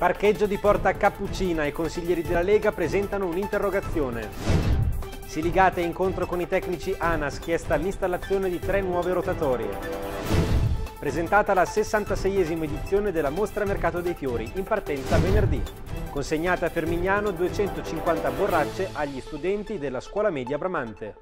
Parcheggio di Porta Cappuccina e consiglieri della Lega presentano un'interrogazione. Siligate incontro con i tecnici ANAS, chiesta l'installazione di tre nuove rotatorie. Presentata la 66esima edizione della Mostra Mercato dei Fiori, in partenza venerdì. Consegnate a Fermignano 250 borracce agli studenti della scuola media Bramante.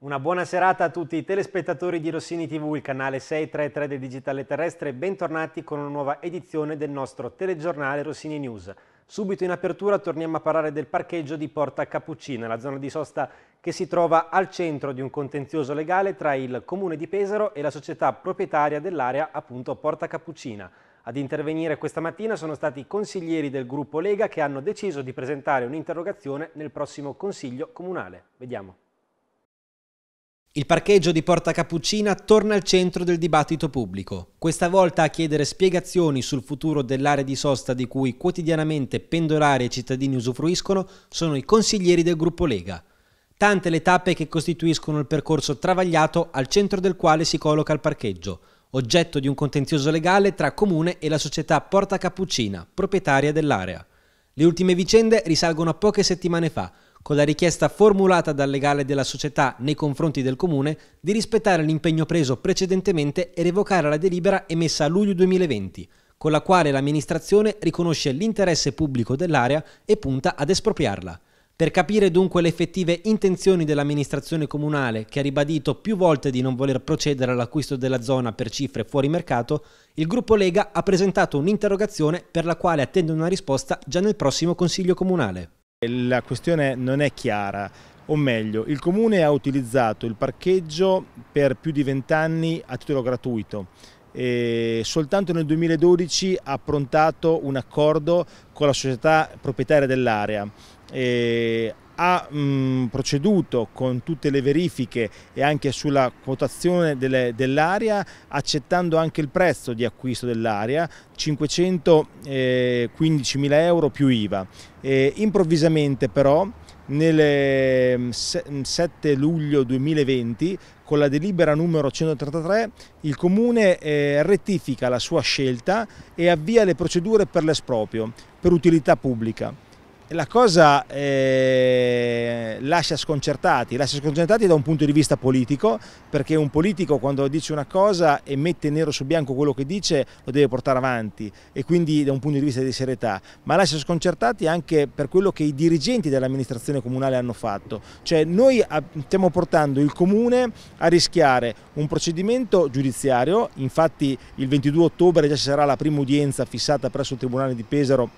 Una buona serata a tutti i telespettatori di Rossini TV, il canale 633 del Digitale Terrestre, bentornati con una nuova edizione del nostro telegiornale Rossini News. Subito in apertura torniamo a parlare del parcheggio di Porta Cappuccina, la zona di sosta che si trova al centro di un contenzioso legale tra il comune di Pesaro e la società proprietaria dell'area appunto Porta Cappuccina. Ad intervenire questa mattina sono stati i consiglieri del gruppo Lega che hanno deciso di presentare un'interrogazione nel prossimo Consiglio Comunale. Vediamo. Il parcheggio di Porta Cappuccina torna al centro del dibattito pubblico, questa volta a chiedere spiegazioni sul futuro dell'area di sosta di cui quotidianamente pendolari e cittadini usufruiscono sono i consiglieri del gruppo Lega. Tante le tappe che costituiscono il percorso travagliato al centro del quale si colloca il parcheggio, oggetto di un contenzioso legale tra comune e la società Porta Cappuccina, proprietaria dell'area. Le ultime vicende risalgono a poche settimane fa, con la richiesta formulata dal legale della società nei confronti del Comune di rispettare l'impegno preso precedentemente e revocare la delibera emessa a luglio 2020, con la quale l'amministrazione riconosce l'interesse pubblico dell'area e punta ad espropriarla. Per capire dunque le effettive intenzioni dell'amministrazione comunale, che ha ribadito più volte di non voler procedere all'acquisto della zona per cifre fuori mercato, il gruppo Lega ha presentato un'interrogazione per la quale attende una risposta già nel prossimo Consiglio comunale. La questione non è chiara, o meglio, il Comune ha utilizzato il parcheggio per più di vent'anni a titolo gratuito e soltanto nel 2012 ha approntato un accordo con la società proprietaria dell'area ha mh, proceduto con tutte le verifiche e anche sulla quotazione dell'area accettando anche il prezzo di acquisto dell'area 515.000 eh, euro più IVA. E improvvisamente però nel 7 luglio 2020 con la delibera numero 133 il comune eh, rettifica la sua scelta e avvia le procedure per l'esproprio per utilità pubblica la cosa eh, lascia sconcertati, lascia sconcertati da un punto di vista politico, perché un politico quando dice una cosa e mette nero su bianco quello che dice lo deve portare avanti e quindi da un punto di vista di serietà, ma lascia sconcertati anche per quello che i dirigenti dell'amministrazione comunale hanno fatto, cioè noi ah, stiamo portando il comune a rischiare un procedimento giudiziario, infatti il 22 ottobre già ci sarà la prima udienza fissata presso il Tribunale di Pesaro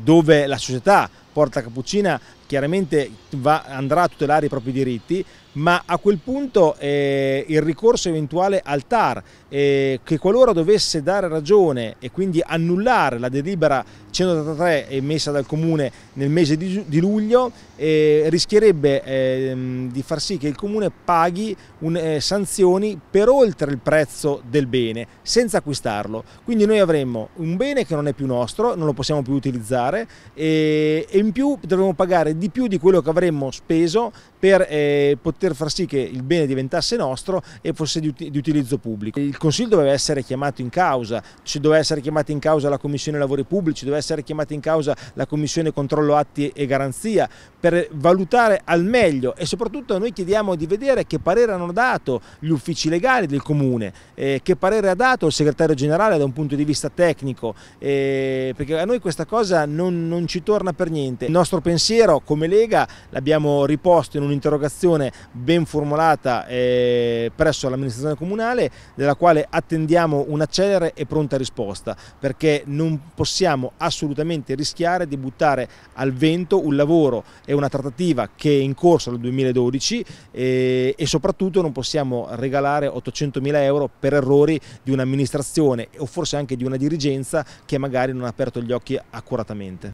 dove la società Porta Cappuccina chiaramente va, andrà a tutelare i propri diritti, ma a quel punto eh, il ricorso eventuale al TAR, eh, che qualora dovesse dare ragione e quindi annullare la delibera 183 emessa dal Comune nel mese di, di luglio, eh, rischierebbe ehm, di far sì che il Comune paghi un, eh, sanzioni per oltre il prezzo del bene, senza acquistarlo. Quindi noi avremmo un bene che non è più nostro, non lo possiamo più utilizzare eh, e, e in più dovremmo pagare di più di quello che avremmo speso per eh, poter far sì che il bene diventasse nostro e fosse di, di, utilizzo pubblico. Il Consiglio doveva essere chiamato in causa, ci doveva essere chiamata in causa la Commissione Lavori Pubblici, doveva essere chiamata in causa la Commissione Controllo Atti e Garanzia per valutare al meglio e soprattutto noi chiediamo di vedere che parere hanno dato gli uffici legali del Comune, eh, che parere ha dato il segretario generale da un punto di vista tecnico, eh, perché a noi questa cosa non, non ci torna per niente sicuramente. Il nostro pensiero come Lega l'abbiamo riposto in un'interrogazione ben formulata eh, presso l'amministrazione comunale della quale attendiamo una celere e pronta risposta perché non possiamo assolutamente rischiare di buttare al vento un lavoro e una trattativa che è in corso dal 2012 eh, e soprattutto non possiamo regalare 800.000 euro per errori di un'amministrazione o forse anche di una dirigenza che magari non ha aperto gli occhi accuratamente.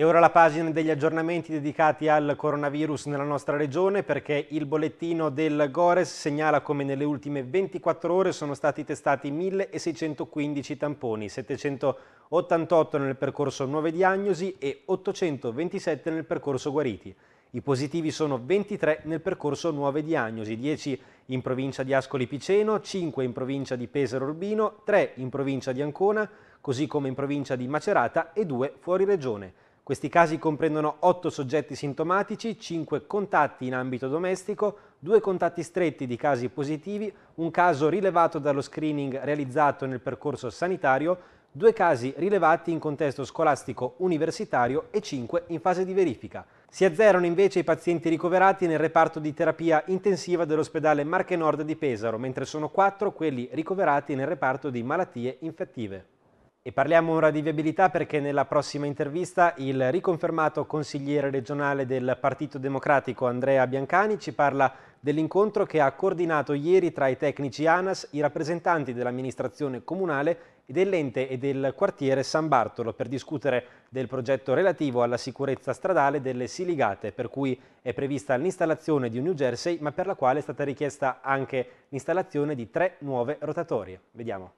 E ora la pagina degli aggiornamenti dedicati al coronavirus nella nostra regione perché il bollettino del Gores segnala come nelle ultime 24 ore sono stati testati 1615 tamponi, 788 nel percorso nuove diagnosi e 827 nel percorso guariti. I positivi sono 23 nel percorso nuove diagnosi, 10 in provincia di Ascoli Piceno, 5 in provincia di Pesaro Urbino, 3 in provincia di Ancona, così come in provincia di Macerata e 2 fuori regione. Questi casi comprendono 8 soggetti sintomatici, 5 contatti in ambito domestico, 2 contatti stretti di casi positivi, un caso rilevato dallo screening realizzato nel percorso sanitario, 2 casi rilevati in contesto scolastico universitario e 5 in fase di verifica. Si azzerano invece i pazienti ricoverati nel reparto di terapia intensiva dell'ospedale Marche Nord di Pesaro, mentre sono 4 quelli ricoverati nel reparto di malattie infettive. E parliamo ora di viabilità perché nella prossima intervista il riconfermato consigliere regionale del Partito Democratico Andrea Biancani ci parla dell'incontro che ha coordinato ieri tra i tecnici ANAS, i rappresentanti dell'amministrazione comunale e dell'ente e del quartiere San Bartolo per discutere del progetto relativo alla sicurezza stradale delle Siligate per cui è prevista l'installazione di un New Jersey ma per la quale è stata richiesta anche l'installazione di tre nuove rotatorie. Vediamo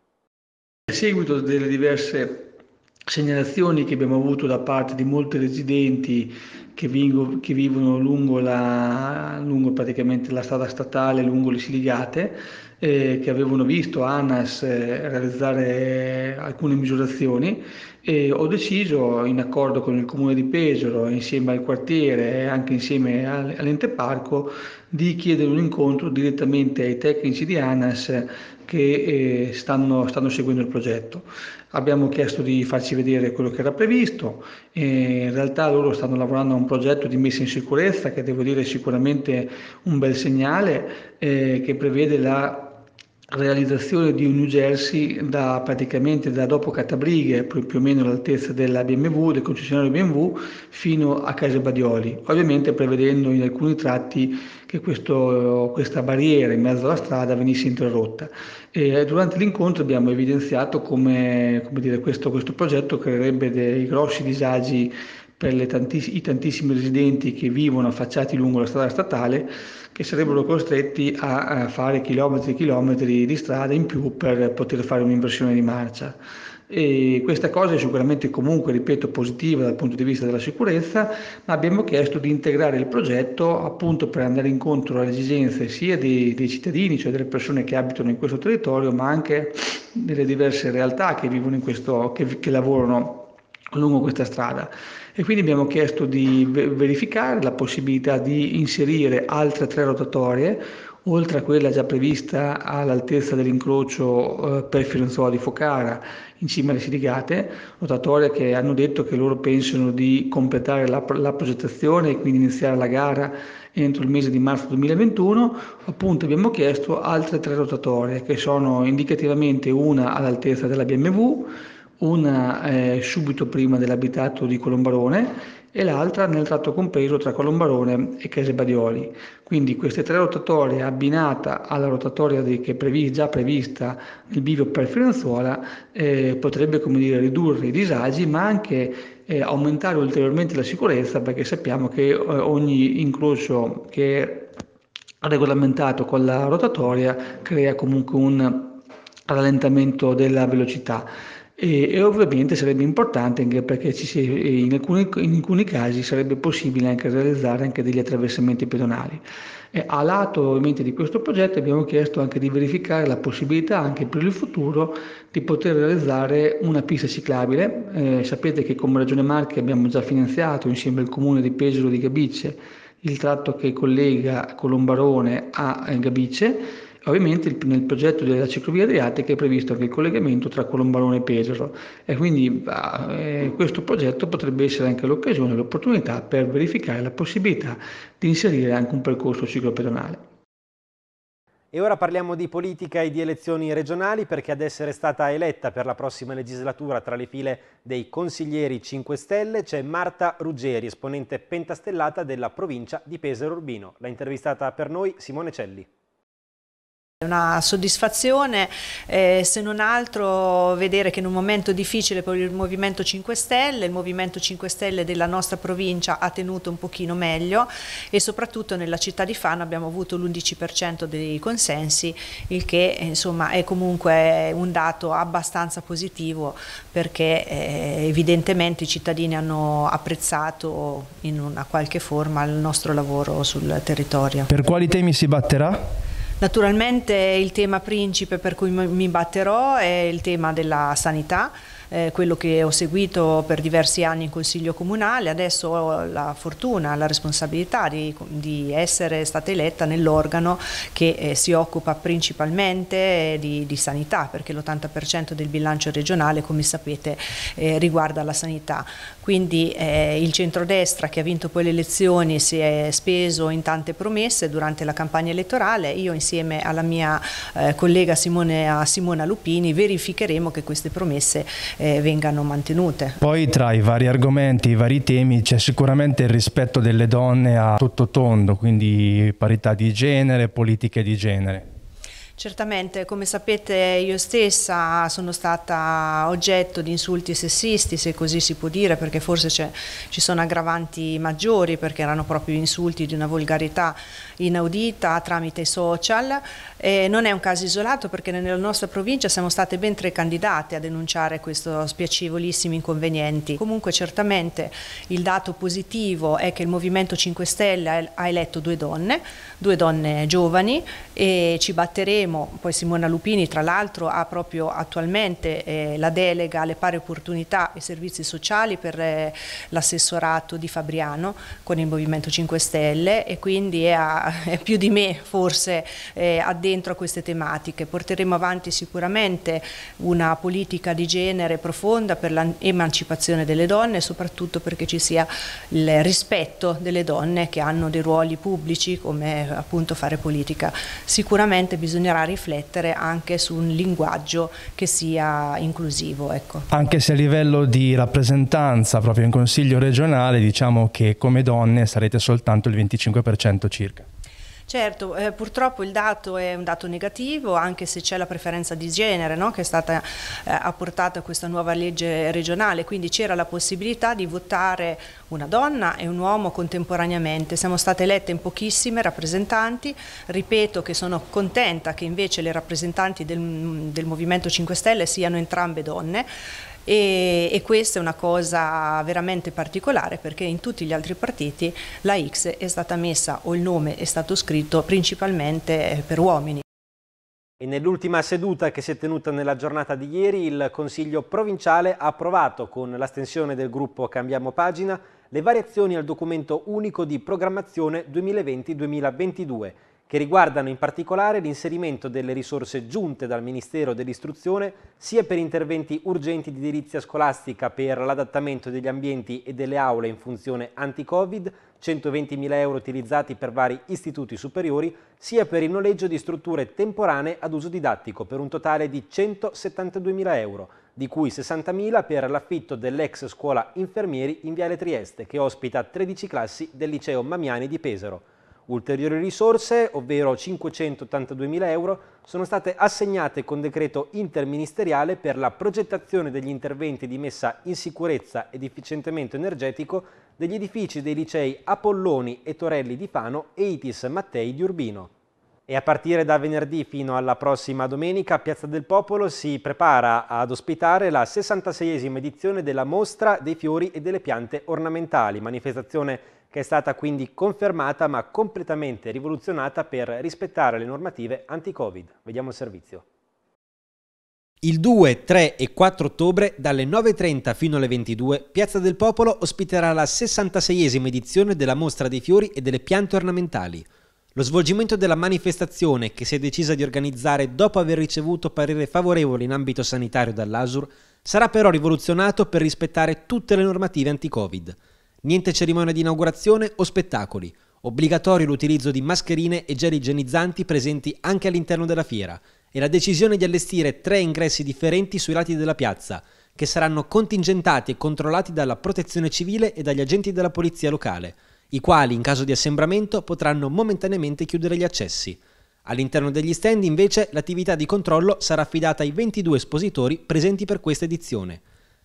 seguito delle diverse segnalazioni che abbiamo avuto da parte di molti residenti che, vingo, che vivono lungo, la, lungo praticamente la, strada statale, lungo le Siligate, eh, che avevano visto ANAS eh, realizzare alcune misurazioni, e ho deciso, in accordo con il comune di Pesaro, insieme al quartiere e anche insieme all'ente parco, di chiedere un incontro direttamente ai tecnici di ANAS che eh, stanno, stanno, seguendo il progetto. Abbiamo chiesto di farci vedere quello che era previsto, eh, in realtà loro stanno lavorando a un progetto di messa in sicurezza che devo dire è sicuramente un bel segnale eh, che prevede la realizzazione di un New Jersey da praticamente da dopo Catabrighe, più o meno all'altezza della BMW, del concessionario BMW, fino a Casa Badioli, ovviamente prevedendo in alcuni tratti che questo, questa barriera in mezzo alla strada venisse interrotta. E eh, durante l'incontro abbiamo evidenziato come, come dire, questo, questo progetto creerebbe dei grossi disagi per tantiss- i tantissimi residenti che vivono affacciati lungo la strada statale che sarebbero costretti a, a fare chilometri e chilometri di strada in più per poter fare un'inversione di marcia. E questa cosa è sicuramente comunque, ripeto, positiva dal punto di vista della sicurezza, ma abbiamo chiesto di integrare il progetto appunto per andare incontro alle esigenze sia dei, dei cittadini, cioè delle persone che abitano in questo territorio, ma anche delle diverse realtà che vivono in questo, che, che lavorano lungo questa strada e quindi abbiamo chiesto di verificare la possibilità di inserire altre tre rotatorie oltre a quella già prevista all'altezza dell'incrocio eh, per Firenzuola di Focara in cima alle Sirigate, rotatorie che hanno detto che loro pensano di completare la, la progettazione e quindi iniziare la gara entro il mese di marzo 2021, appunto abbiamo chiesto altre tre rotatorie che sono indicativamente una all'altezza della BMW, una eh, subito prima dell'abitato di Colombarone e l'altra nel tratto compreso tra Colombarone e Chiese Badioli. Quindi queste tre rotatorie abbinata alla rotatoria di, che è previ, già prevista nel bivio per Firenzuola eh, potrebbe come dire, ridurre i disagi ma anche eh, aumentare ulteriormente la sicurezza perché sappiamo che eh, ogni incrocio che è regolamentato con la rotatoria crea comunque un rallentamento della velocità. E, e, ovviamente sarebbe importante anche perché si, in, alcuni, in, alcuni, casi sarebbe possibile anche realizzare anche degli attraversamenti pedonali. E a lato ovviamente di questo progetto abbiamo chiesto anche di verificare la possibilità anche per il futuro di poter realizzare una pista ciclabile. Eh, sapete che come Regione Marche abbiamo già finanziato insieme al Comune di Pesaro di Gabice il tratto che collega Colombarone a eh, Gabice Ovviamente nel progetto della ciclovia adriatica è previsto anche il collegamento tra Colombarone e Pesaro e quindi ah, eh, questo progetto potrebbe essere anche l'occasione, l'opportunità per verificare la possibilità di inserire anche un percorso ciclopedonale. E ora parliamo di politica e di elezioni regionali perché ad essere stata eletta per la prossima legislatura tra le file dei consiglieri 5 Stelle c'è Marta Ruggeri, esponente pentastellata della provincia di Pesaro Urbino. L'ha intervistata per noi Simone Celli. Una soddisfazione, eh, se non altro vedere che in un momento difficile per il Movimento 5 Stelle, il Movimento 5 Stelle della nostra provincia ha tenuto un pochino meglio e soprattutto nella città di Fano abbiamo avuto l'11% dei consensi, il che eh, insomma, è comunque un dato abbastanza positivo perché eh, evidentemente i cittadini hanno apprezzato in una qualche forma il nostro lavoro sul territorio. Per quali temi si batterà? Naturalmente il tema principe per cui mi batterò è il tema della sanità, eh, quello che ho seguito per diversi anni in Consiglio Comunale, adesso ho la fortuna, la responsabilità di, di essere stata eletta nell'organo che eh, si occupa principalmente di, di sanità, perché l'80% del bilancio regionale, come sapete, eh, riguarda la sanità. Quindi eh, il centrodestra che ha vinto poi le elezioni si è speso in tante promesse durante la campagna elettorale, io insieme alla mia eh, collega Simone, Simona Lupini verificheremo che queste promesse eh, eh, vengano mantenute. Poi tra i vari argomenti, i vari temi c'è sicuramente il rispetto delle donne a tutto tondo, quindi parità di genere, politiche di genere. Certamente, come sapete io stessa sono stata oggetto di insulti sessisti, se così si può dire, perché forse ci sono aggravanti maggiori, perché erano proprio insulti di una volgarità inaudita tramite social. E non è un caso isolato perché nella nostra provincia siamo state ben tre candidate a denunciare questi spiacevolissimi inconvenienti. Comunque certamente il dato positivo è che il Movimento 5 Stelle ha eletto due donne, due donne giovani e ci batteremo, poi Simona Lupini tra l'altro ha proprio attualmente eh, la delega alle pari opportunità e servizi sociali per eh, l'assessorato di Fabriano con il Movimento 5 Stelle e quindi è a eh, più di me forse eh, addentro a queste tematiche. Porteremo avanti sicuramente una politica di genere profonda per l'emancipazione delle donne e soprattutto perché ci sia il rispetto delle donne che hanno dei ruoli pubblici come appunto fare politica. Sicuramente bisognerà riflettere anche su un linguaggio che sia inclusivo. Ecco. Anche se a livello di rappresentanza proprio in Consiglio regionale diciamo che come donne sarete soltanto il 25% circa. Certo, eh, purtroppo il dato è un dato negativo, anche se c'è la preferenza di genere no? che è stata eh, apportata a questa nuova legge regionale, quindi c'era la possibilità di votare una donna e un uomo contemporaneamente. Siamo state elette in pochissime rappresentanti, ripeto che sono contenta che invece le rappresentanti del, del Movimento 5 Stelle siano entrambe donne e, e, questa è una cosa veramente particolare perché in tutti gli altri partiti la X è stata messa o il nome è stato scritto principalmente eh, per uomini. E nell'ultima seduta che si è tenuta nella giornata di ieri il Consiglio provinciale ha approvato con l'astensione del gruppo Cambiamo Pagina le variazioni al documento unico di programmazione 2020-2022 che riguardano in particolare l'inserimento delle risorse giunte dal Ministero dell'Istruzione sia per interventi urgenti di edilizia scolastica per l'adattamento degli ambienti e delle aule in funzione anti-Covid, 120.000 euro utilizzati per vari istituti superiori, sia per il noleggio di strutture temporanee ad uso didattico per un totale di 172.000 euro, di cui 60.000 per l'affitto dell'ex scuola infermieri in Viale Trieste, che ospita 13 classi del liceo Mamiani di Pesaro. Ulteriori risorse, ovvero 582.000 euro, sono state assegnate con decreto interministeriale per la progettazione degli interventi di messa in sicurezza ed efficientamento energetico degli edifici dei licei Apolloni e Torelli di Fano e Itis Mattei di Urbino. E a partire da venerdì fino alla prossima domenica, Piazza del Popolo si prepara ad ospitare la 66esima edizione della Mostra dei Fiori e delle Piante Ornamentali, manifestazione che è stata quindi confermata ma completamente rivoluzionata per rispettare le normative anti-Covid. Vediamo il servizio. Il 2, 3 e 4 ottobre, dalle 9.30 fino alle 22, Piazza del Popolo ospiterà la 66esima edizione della Mostra dei Fiori e delle Piante Ornamentali. Lo svolgimento della manifestazione, che si è decisa di organizzare dopo aver ricevuto parere favorevole in ambito sanitario dall'ASUR, sarà però rivoluzionato per rispettare tutte le normative anti-Covid. Niente cerimonia di inaugurazione o spettacoli. Obbligatorio l'utilizzo di mascherine e gel igienizzanti presenti anche all'interno della fiera e la decisione di allestire tre ingressi differenti sui lati della piazza, che saranno contingentati e controllati dalla protezione civile e dagli agenti della polizia locale, i quali in caso di assembramento potranno momentaneamente chiudere gli accessi. All'interno degli stand invece l'attività di controllo sarà affidata ai 22 espositori presenti per questa edizione.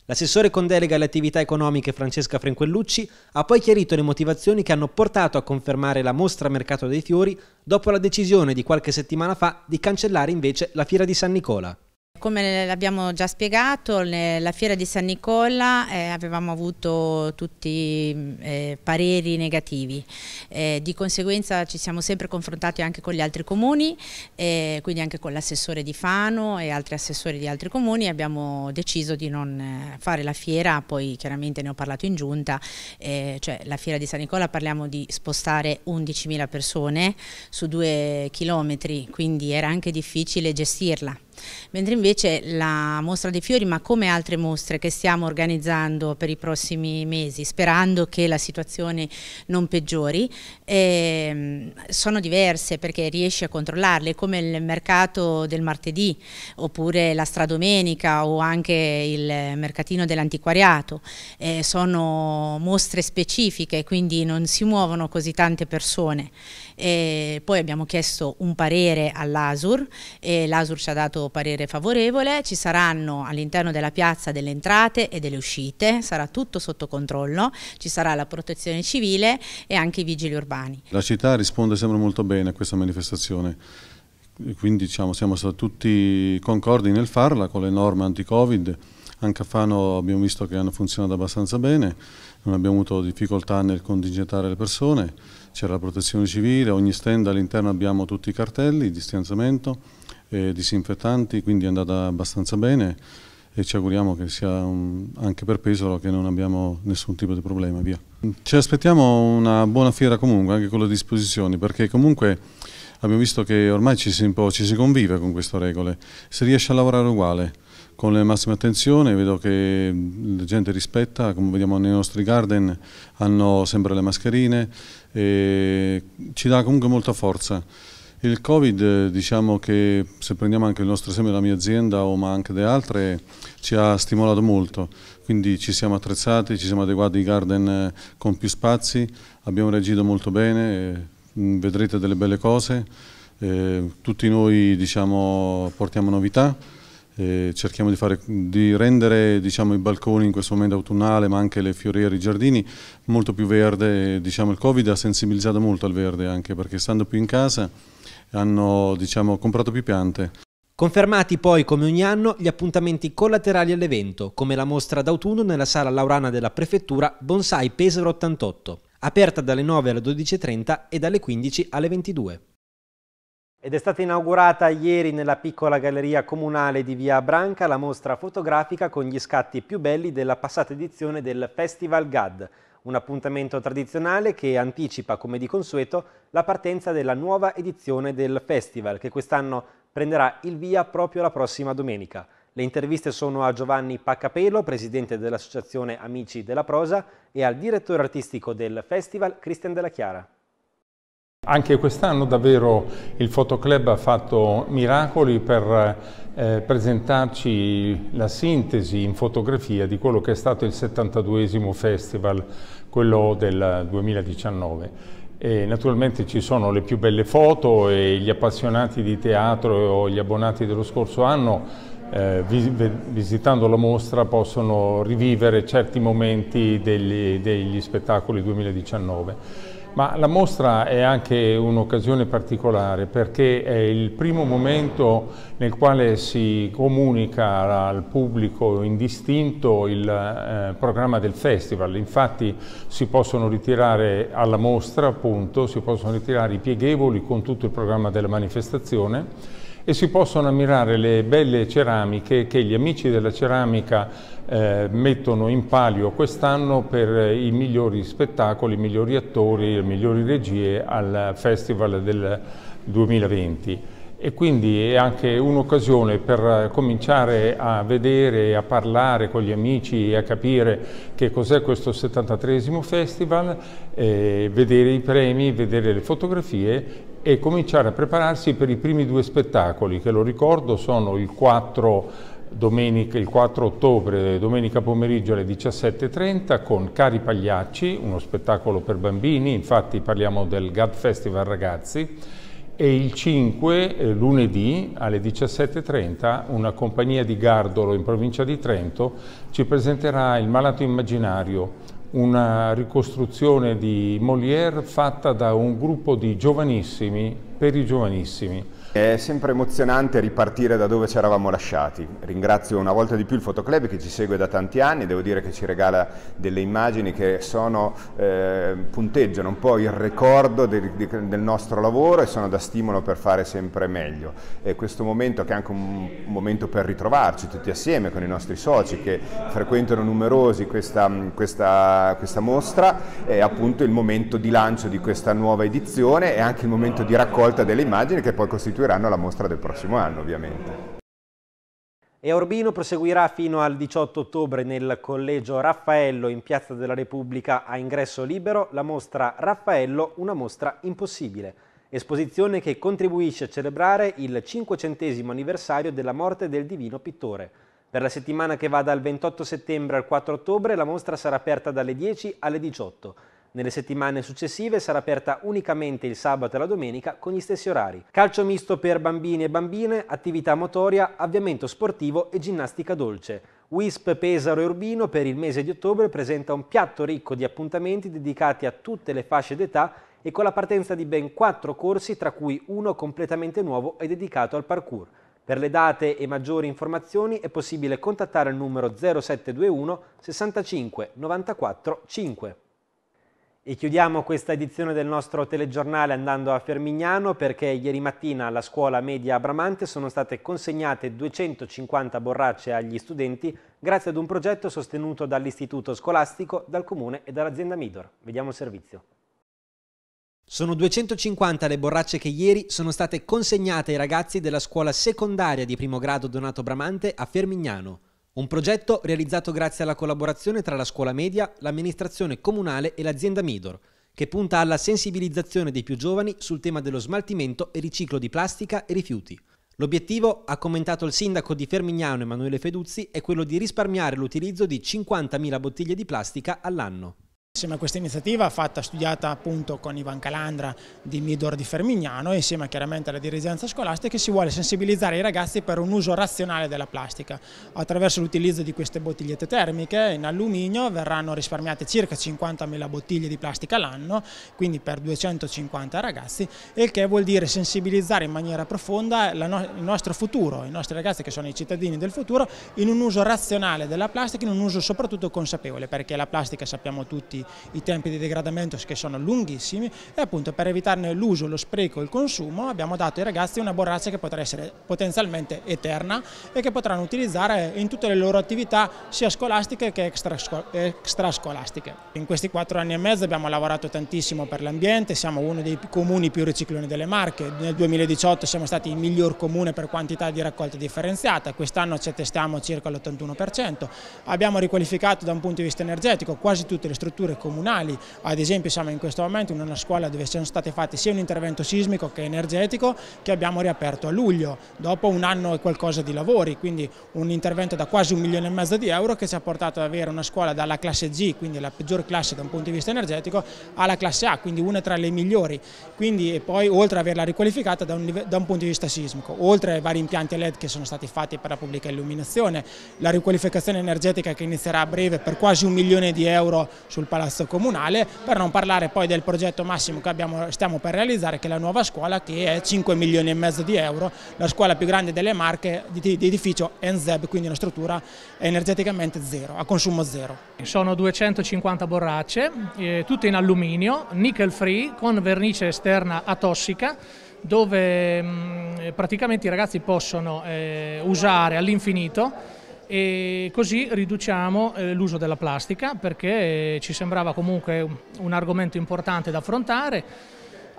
L'assessore con delega alle attività economiche Francesca Frenquellucci ha poi chiarito le motivazioni che hanno portato a confermare la mostra Mercato dei Fiori dopo la decisione di qualche settimana fa di cancellare invece la Fiera di San Nicola. Come l'abbiamo già spiegato, la fiera di San Nicola eh, avevamo avuto tutti eh, pareri negativi, eh, di conseguenza ci siamo sempre confrontati anche con gli altri comuni, eh, quindi anche con l'assessore di Fano e altri assessori di altri comuni, abbiamo deciso di non eh, fare la fiera, poi chiaramente ne ho parlato in giunta, eh, cioè la fiera di San Nicola parliamo di spostare 11.000 persone su due chilometri, quindi era anche difficile gestirla mentre invece la mostra dei fiori, ma come altre mostre che stiamo organizzando per i prossimi mesi, sperando che la situazione non peggiori, eh, sono diverse perché riesci a controllarle, come il mercato del martedì, oppure la stradomenica o anche il mercatino dell'antiquariato, eh, sono mostre specifiche, quindi non si muovono così tante persone. Eh, poi abbiamo chiesto un parere all'ASUR e l'ASUR ci ha dato parere favorevole, ci saranno all'interno della piazza delle entrate e delle uscite, sarà tutto sotto controllo, ci sarà la protezione civile e anche i vigili urbani. La città risponde sempre molto bene a questa manifestazione, quindi diciamo, siamo stati tutti concordi nel farla con le norme anti-covid, anche a Fano abbiamo visto che hanno funzionato abbastanza bene, non abbiamo avuto difficoltà nel contingentare le persone, c'era la protezione civile, ogni stand all'interno abbiamo tutti i cartelli, il distanziamento eh, disinfettanti, quindi è andata abbastanza bene e ci auguriamo che sia un, anche per Pesaro che non abbiamo nessun tipo di problema. Via. Ci aspettiamo una buona fiera comunque, anche con le disposizioni, perché comunque abbiamo visto che ormai ci si, ci si convive con queste regole, si riesce a lavorare uguale con la massima attenzione, vedo che la gente rispetta, come vediamo nei nostri garden hanno sempre le mascherine, e ci dà comunque molta forza. Il Covid, diciamo che se prendiamo anche il nostro esempio, della mia azienda o ma anche delle altre, ci ha stimolato molto, quindi ci siamo attrezzati, ci siamo adeguati ai garden con più spazi, abbiamo reagito molto bene, mm, vedrete delle belle cose, eh, tutti noi diciamo, portiamo novità, eh, cerchiamo di, fare, di rendere diciamo, i balconi in questo momento autunnale ma anche le fioriere, i giardini molto più verde, diciamo, il Covid ha sensibilizzato molto al verde anche perché stando più in casa hanno diciamo, comprato più piante. Confermati poi come ogni anno gli appuntamenti collaterali all'evento, come la mostra d'autunno nella sala Laurana della Prefettura Bonsai Pesaro 88, aperta dalle 9 alle 12.30 e dalle 15 alle 22. Ed è stata inaugurata ieri nella piccola galleria comunale di Via Branca la mostra fotografica con gli scatti più belli della passata edizione del Festival GAD, un appuntamento tradizionale che anticipa, come di consueto, la partenza della nuova edizione del festival, che quest'anno prenderà il via proprio la prossima domenica. Le interviste sono a Giovanni Paccapelo, presidente dell'Associazione Amici della Prosa, e al direttore artistico del festival, Cristian Della Chiara. Anche quest'anno davvero il Fotoclub ha fatto miracoli per eh, presentarci la sintesi in fotografia di quello che è stato il 72 Festival quello del 2019. E naturalmente ci sono le più belle foto e gli appassionati di teatro o gli abbonati dello scorso anno eh, visitando la mostra possono rivivere certi momenti degli, degli spettacoli 2019. Ma la mostra è anche un'occasione particolare perché è il primo momento nel quale si comunica al pubblico indistinto il eh, programma del festival. Infatti si possono ritirare alla mostra, appunto, si possono ritirare i pieghevoli con tutto il programma della manifestazione e si possono ammirare le belle ceramiche che gli amici della ceramica eh, mettono in palio quest'anno per eh, i migliori spettacoli, i migliori attori, le migliori regie al Festival del 2020 e quindi è anche un'occasione per eh, cominciare a vedere, a parlare con gli amici e a capire che cos'è questo 73 festival, eh, vedere i premi, vedere le fotografie e cominciare a prepararsi per i primi due spettacoli, che lo ricordo sono il 4, domenica, il 4 ottobre, domenica pomeriggio alle 17.30, con Cari Pagliacci, uno spettacolo per bambini, infatti parliamo del GAD Festival Ragazzi, e il 5, eh, lunedì, alle 17.30, una compagnia di Gardolo in provincia di Trento ci presenterà Il malato immaginario, una ricostruzione di Molière fatta da un gruppo di giovanissimi per i giovanissimi. È sempre emozionante ripartire da dove ci eravamo lasciati. Ringrazio una volta di più il Fotoclub che ci segue da tanti anni, devo dire che ci regala delle immagini che sono, eh, punteggiano un po' il ricordo del, del, nostro lavoro e sono da stimolo per fare sempre meglio. E questo momento che è anche un momento per ritrovarci tutti assieme con i nostri soci che frequentano numerosi questa, questa, questa mostra, è appunto il momento di lancio di questa nuova edizione e anche il momento di raccolta delle immagini che poi costituisce seguiranno alla mostra del prossimo anno ovviamente. E Orbino proseguirà fino al 18 ottobre nel Collegio Raffaello in Piazza della Repubblica a ingresso libero la mostra Raffaello, una mostra impossibile, esposizione che contribuisce a celebrare il 500 anniversario della morte del divino pittore. Per la settimana che va dal 28 settembre al 4 ottobre la mostra sarà aperta dalle 10 alle 18. Nelle settimane successive sarà aperta unicamente il sabato e la domenica con gli stessi orari. Calcio misto per bambini e bambine, attività motoria, avviamento sportivo e ginnastica dolce. WISP Pesaro e Urbino per il mese di ottobre presenta un piatto ricco di appuntamenti dedicati a tutte le fasce d'età e con la partenza di ben quattro corsi, tra cui uno completamente nuovo e dedicato al parkour. Per le date e maggiori informazioni è possibile contattare il numero 0721 65 94 5. E chiudiamo questa edizione del nostro telegiornale andando a Fermignano perché ieri mattina alla scuola media Abramante sono state consegnate 250 borracce agli studenti grazie ad un progetto sostenuto dall'istituto scolastico, dal comune e dall'azienda Midor. Vediamo il servizio. Sono 250 le borracce che ieri sono state consegnate ai ragazzi della scuola secondaria di primo grado Donato Bramante a Fermignano. Un progetto realizzato grazie alla collaborazione tra la scuola media, l'amministrazione comunale e l'azienda Midor, che punta alla sensibilizzazione dei più giovani sul tema dello smaltimento e riciclo di plastica e rifiuti. L'obiettivo, ha commentato il sindaco di Fermignano Emanuele Feduzzi, è quello di risparmiare l'utilizzo di 50.000 bottiglie di plastica all'anno. Insieme a questa iniziativa fatta, studiata appunto con Ivan Calandra di Midor di Fermignano e insieme chiaramente alla dirigenza scolastica si vuole sensibilizzare i ragazzi per un uso razionale della plastica. Attraverso l'utilizzo di queste bottigliette termiche in alluminio verranno risparmiate circa 50.000 bottiglie di plastica l'anno, quindi per 250 ragazzi, il che vuol dire sensibilizzare in maniera profonda il nostro futuro, i nostri ragazzi che sono i cittadini del futuro, in un uso razionale della plastica, in un uso soprattutto consapevole, perché la plastica sappiamo tutti i tempi di degradamento che sono lunghissimi e appunto per evitarne l'uso, lo spreco e il consumo abbiamo dato ai ragazzi una borraccia che potrà essere potenzialmente eterna e che potranno utilizzare in tutte le loro attività sia scolastiche che extrascolastiche. In questi quattro anni e mezzo abbiamo lavorato tantissimo per l'ambiente, siamo uno dei comuni più ricicloni delle Marche, nel 2018 siamo stati il miglior comune per quantità di raccolta differenziata, quest'anno ci attestiamo circa l'81%, abbiamo riqualificato da un punto di vista energetico quasi tutte le strutture strutture comunali, ad esempio siamo in questo momento in una scuola dove sono stati fatti sia un intervento sismico che energetico che abbiamo riaperto a luglio, dopo un anno e qualcosa di lavori, quindi un intervento da quasi un milione e mezzo di euro che ci ha portato ad avere una scuola dalla classe G, quindi la peggior classe da un punto di vista energetico, alla classe A, quindi una tra le migliori, quindi, e poi oltre ad averla riqualificata da un, da un punto di vista sismico, oltre ai vari impianti LED che sono stati fatti per la pubblica illuminazione, la riqualificazione energetica che inizierà a breve per quasi un milione di euro sul palazzo Palazzo Comunale, per non parlare poi del progetto massimo che abbiamo, stiamo per realizzare, che è la nuova scuola, che è 5 milioni e mezzo di euro, la scuola più grande delle Marche di, di edificio ENZEB, quindi una struttura energeticamente zero, a consumo zero. Sono 250 borracce, eh, tutte in alluminio, nickel free, con vernice esterna atossica, dove mh, mm, praticamente i ragazzi possono eh, usare all'infinito e così riduciamo eh, l'uso della plastica perché eh, ci sembrava comunque un argomento importante da affrontare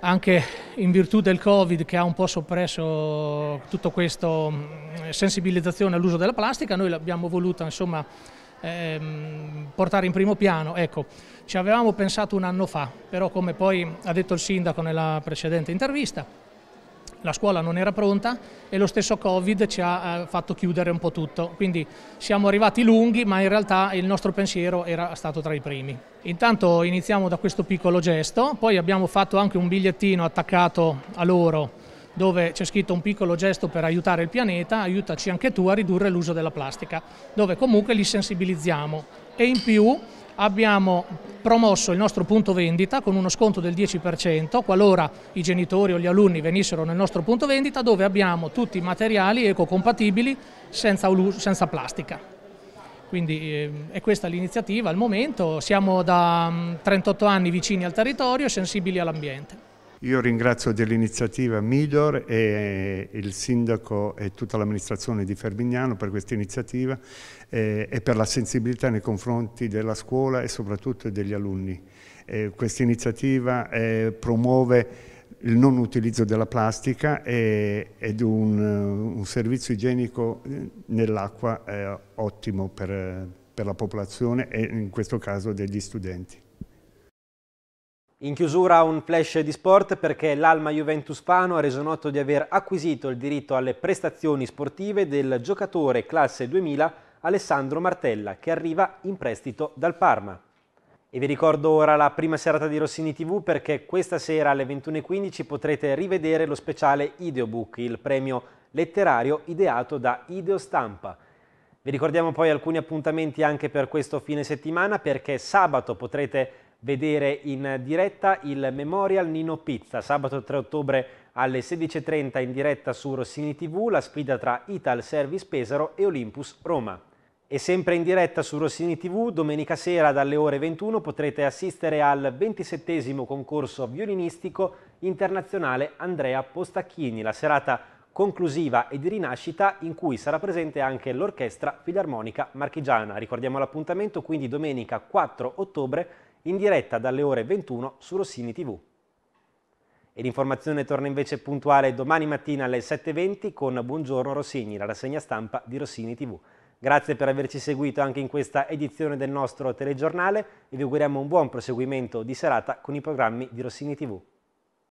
anche in virtù del Covid che ha un po' soppresso tutta questa mm, sensibilizzazione all'uso della plastica, noi l'abbiamo voluta insomma, ehm, portare in primo piano. Ecco, ci avevamo pensato un anno fa, però come poi ha detto il sindaco nella precedente intervista, la scuola non era pronta e lo stesso Covid ci ha eh, fatto chiudere un po' tutto, quindi siamo arrivati lunghi ma in realtà il nostro pensiero era stato tra i primi. Intanto iniziamo da questo piccolo gesto, poi abbiamo fatto anche un bigliettino attaccato a loro dove c'è scritto un piccolo gesto per aiutare il pianeta, aiutaci anche tu a ridurre l'uso della plastica, dove comunque li sensibilizziamo e in più abbiamo promosso il nostro punto vendita con uno sconto del 10% qualora i genitori o gli alunni venissero nel nostro punto vendita dove abbiamo tutti i materiali ecocompatibili senza, senza plastica. Quindi eh, è questa l'iniziativa al momento, siamo da mh, 38 anni vicini al territorio e sensibili all'ambiente. Io ringrazio dell'iniziativa Midor e eh, il sindaco e tutta l'amministrazione di Ferbignano per questa iniziativa eh, e per la sensibilità nei confronti della scuola e soprattutto degli alunni. Eh, questa iniziativa promuove il non utilizzo della plastica ed un, un servizio igienico nell'acqua ottimo per, per la popolazione e in questo caso degli studenti. In chiusura un flash di sport perché l'Alma Juventus Fano ha reso noto di aver acquisito il diritto alle prestazioni sportive del giocatore classe 2000 Alessandro Martella che arriva in prestito dal Parma. E vi ricordo ora la prima serata di Rossini TV perché questa sera alle 21.15 potrete rivedere lo speciale Ideobook, il premio letterario ideato da Ideo Vi ricordiamo poi alcuni appuntamenti anche per questo fine settimana perché sabato potrete vedere in diretta il Memorial Nino Pizza, sabato 3 ottobre alle 16.30 in diretta su Rossini TV, la sfida tra Ital Service Pesaro e Olympus Roma. E sempre in diretta su Rossini TV, domenica sera dalle ore 21 potrete assistere al 27 concorso violinistico internazionale Andrea Postacchini, la serata conclusiva e di rinascita in cui sarà presente anche l'Orchestra Filarmonica Marchigiana. Ricordiamo l'appuntamento quindi domenica 4 ottobre in diretta dalle ore 21 su Rossini TV. E l'informazione torna invece puntuale domani mattina alle 7.20 con Buongiorno Rossini, la rassegna stampa di Rossini TV. Grazie per averci seguito anche in questa edizione del nostro telegiornale e vi auguriamo un buon proseguimento di serata con i programmi di Rossini TV.